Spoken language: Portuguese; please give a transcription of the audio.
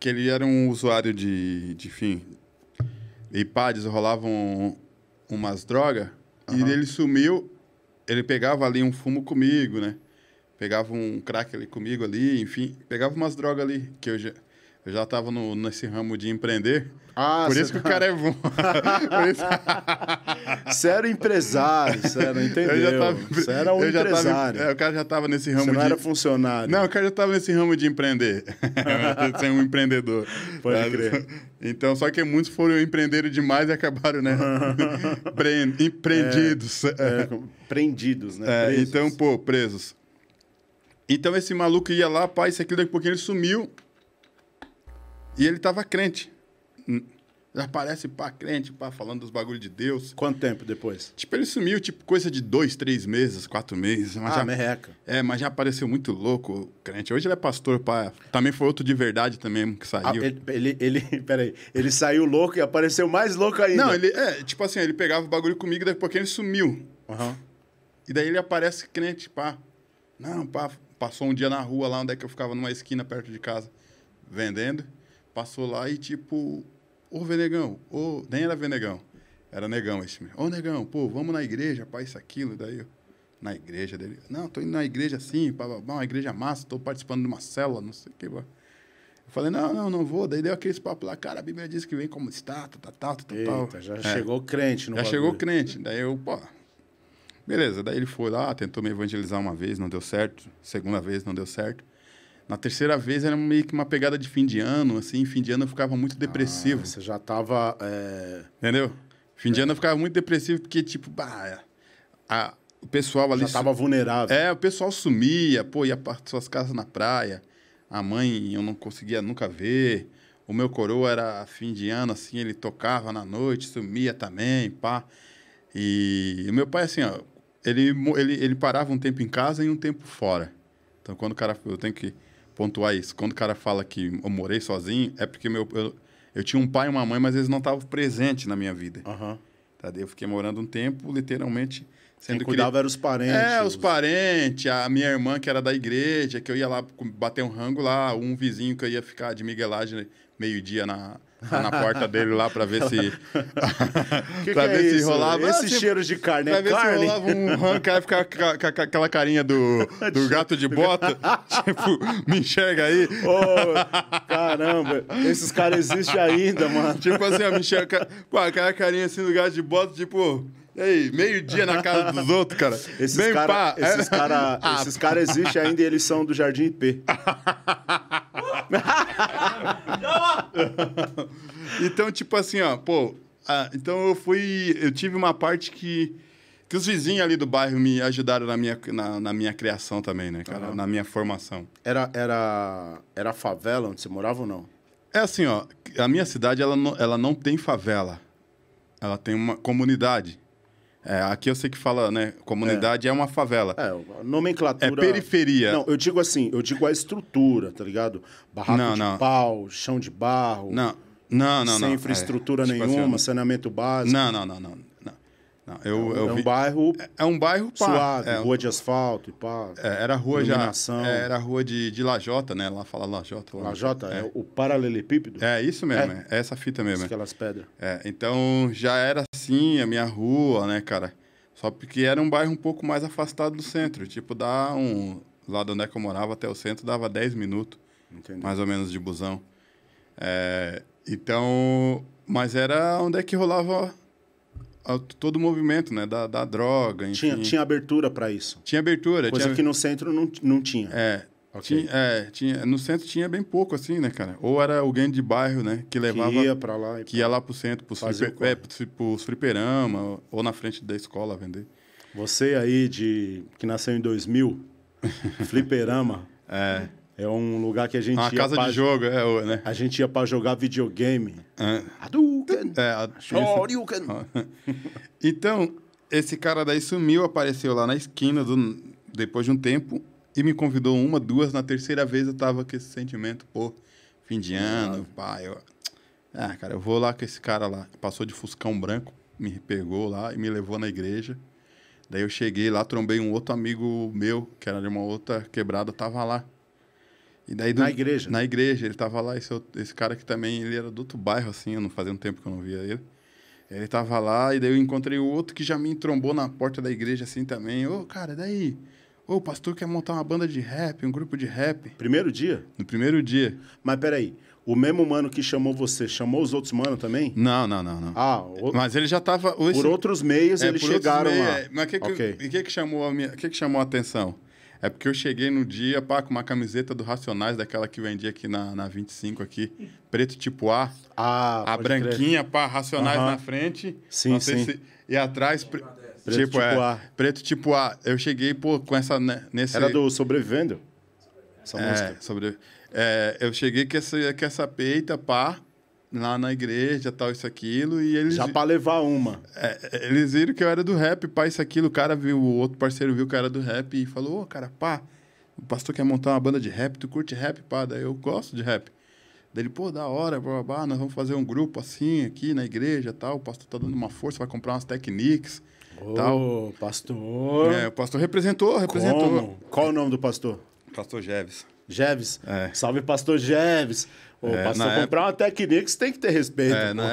que ele era um usuário de, de fim, iPads, rolavam umas drogas, uhum. e ele sumiu, ele pegava ali um fumo comigo, né? Pegava um crack ali comigo ali, enfim, pegava umas drogas ali, que eu já... Eu já estava nesse ramo de empreender. Ah, por isso tá... que o tá- cara é bom. você era empresário, você entendeu? Eu já tava, você era um empresário. Tava, é, o cara já estava nesse ramo você de... não era funcionário. Não, o cara já estava nesse ramo de empreender. Ser um empreendedor. Pode crer. Então, só que muitos foram empreenderam demais e acabaram, né? Empreendidos. É, é, prendidos, né? É, então, pô, presos. Então, esse maluco ia lá, pai isso aqui daqui a pouquinho ele sumiu. E ele estava crente. Já hum. parece pá, crente, pá, falando dos bagulhos de Deus. Quanto tempo depois? Tipo, ele sumiu, tipo, coisa de dois, três meses, quatro meses. Mas ah, já, merreca. É, mas já apareceu muito louco, crente. Hoje ele é pastor, pá. Também foi outro de verdade também que ah, saiu. Ah, ele, ele, ele, peraí, ele saiu louco e apareceu mais louco ainda. Não, ele, é, tipo assim, ele pegava o bagulho comigo, daqui a pouquinho ele sumiu. Uhum. E daí ele aparece crente, pá. Não, pá, passou um dia na rua lá, onde é que eu ficava numa esquina perto de casa, vendendo passou lá e tipo, ô Venegão, ô, nem era Venegão, era Negão esse mesmo. Ô Negão, pô, vamos na igreja, pá, isso, aquilo, daí eu, na igreja dele, não, tô indo na igreja sim, pá, pá, uma igreja massa, tô participando de uma célula, não sei o que, pá. Eu falei, não, não, não vou. Daí deu aqueles papos lá, cara, a Bíblia diz que vem como está, tá, tá, tá, tá, já é. chegou crente no Já chegou crente. Daí eu, pô, beleza. Daí ele foi lá, tentou me evangelizar uma vez, não deu certo. Segunda vez, não deu certo. Na terceira vez era meio que uma pegada de fim de ano, assim, fim de ano eu ficava muito ah, depressivo. Ah, você já tava. É... Entendeu? Fim é. de ano eu ficava muito depressivo porque, tipo, bah, a, o pessoal ali. Já tava sum... vulnerável. É, o pessoal sumia, pô, ia para suas casas na praia. A mãe eu não conseguia nunca ver. O meu coroa era fim de ano, assim, ele tocava na noite, sumia também, pá. E o meu pai, assim, ó, ele, ele, ele parava um tempo em casa e um tempo fora. Então, quando o cara. Eu tenho que pontuar isso. Quando o cara fala que eu morei sozinho, é porque meu, eu, eu tinha um pai e uma mãe, mas eles não estavam presentes na minha vida. Uhum. Tá? Eu fiquei morando um tempo, literalmente, Sendo Quem cuidava que... eram os parentes. É, os parentes, a minha irmã que era da igreja, que eu ia lá bater um rango lá, um vizinho que eu ia ficar de miguelagem meio-dia na, na porta dele lá para ver se que pra que ver é se rolava esse assim, cheiro de carne, pra é ver carne? se rolava um que ia ficar com aquela carinha do, do gato de bota, tipo, me enxerga aí. Ô, caramba, esses caras existem ainda, mano. Tipo assim, ó, me enxerga com aquela carinha assim do gato de bota, tipo, Ei, meio-dia na casa dos outros, cara. Esses Bem cara, pá. É. Esses caras ah. esses cara existem ainda e eles são do Jardim IP. então, tipo assim, ó, pô. então eu fui. Eu tive uma parte que. Que os vizinhos ali do bairro me ajudaram na minha, na, na minha criação também, né, cara? Uhum. Na minha formação. Era, era, era a favela onde você morava ou não? É assim, ó. A minha cidade, ela não, ela não tem favela. Ela tem uma comunidade. É, aqui eu sei que fala, né? Comunidade é, é uma favela. É, nomenclatura. É periferia. Não, eu digo assim, eu digo a estrutura, tá ligado? Barraco não, de não. pau, chão de barro. Não, não, não. Sem não, infraestrutura é, tipo assim, nenhuma, assim, saneamento básico. Não, não, não, não. Não, eu, é, eu é vi... um bairro. É, é um bairro pá. suado, é, rua de asfalto e pá. É, era rua iluminação. já. É, era rua de, de Lajota, né? Lá fala Lajota. Lá. Lajota é. é o paralelepípedo? É isso mesmo, é, essa fita mesmo. Aquelas pedras. então já era assim a minha rua, né, cara? Só porque era um bairro um pouco mais afastado do centro. Tipo, dá um. Lá de onde é que eu morava até o centro dava 10 minutos. Entendi. Mais ou menos de busão. então. Mas era onde é que rolava todo o movimento né, da, da droga. Enfim. Tinha, tinha abertura para isso. Tinha abertura. Coisa tinha... que no centro não, não tinha. É, Okay. Tinha, é, tinha, no centro tinha bem pouco, assim, né, cara? Ou era alguém de bairro, né, que levava... Que ia para lá. que ia lá pro centro, pro friper, é, ou na frente da escola vender. Você aí, de que nasceu em 2000, fliperama, é. É um lugar que a gente Uma ah, ia. casa pra... de jogo, é, o, né? A gente ia para jogar videogame. É. Hadouken! É, a... então, esse cara daí sumiu, apareceu lá na esquina do... depois de um tempo e me convidou uma, duas. Na terceira vez eu tava com esse sentimento, pô, fim de ano, ah. pai. Eu... Ah, cara, eu vou lá com esse cara lá. Passou de Fuscão Branco, me pegou lá e me levou na igreja. Daí eu cheguei lá, trombei um outro amigo meu, que era de uma outra quebrada, tava lá. E daí do, na igreja? Na igreja, ele tava lá, esse, esse cara que também, ele era do outro bairro, assim, eu não fazia um tempo que eu não via ele. Ele tava lá, e daí eu encontrei o outro que já me trombou na porta da igreja, assim, também. Ô, oh, cara, daí... Ô, oh, o pastor quer montar uma banda de rap, um grupo de rap. Primeiro dia? No primeiro dia. Mas peraí, o mesmo mano que chamou você, chamou os outros mano também? Não, não, não, não. Ah, o... É, mas ele já tava. Esse... Por outros meios é, eles chegaram meios, lá. É, mas o que, okay. que, que, chamou a minha, que, que chamou a atenção? É porque eu cheguei no dia, pá, com uma camiseta do Racionais, daquela que vendia aqui na, na 25 aqui, preto tipo A. Ah, a branquinha, crer. pá, Racionais na frente. Sim, sim. Se, e atrás... Pre, preto tipo, tipo é, A. Preto tipo A. Eu cheguei, pô, com essa... Nesse... Era do Sobrevivendo? Essa é, música. Sobre, é, eu cheguei com essa, com essa peita, pá lá na igreja, tal, isso, aquilo, e eles... Já pra levar uma. É, é, eles viram que eu era do rap, pá, isso, aquilo, o cara viu, o outro parceiro viu que eu era do rap e falou, ô, oh, cara, pá, o pastor quer montar uma banda de rap, tu curte rap, pá, daí eu gosto de rap. Daí ele, pô, da hora, blá, blá, blá, nós vamos fazer um grupo assim, aqui na igreja, tal, o pastor tá dando uma força, vai comprar umas techniques, Ô, tal. pastor... É, o pastor representou, representou. Como? Qual o nome do pastor? Pastor Jeves. Jeves. É. Salve, pastor Jeves. Ô, é, pastor, comprar época... uma Technics tem que ter respeito. É, na né?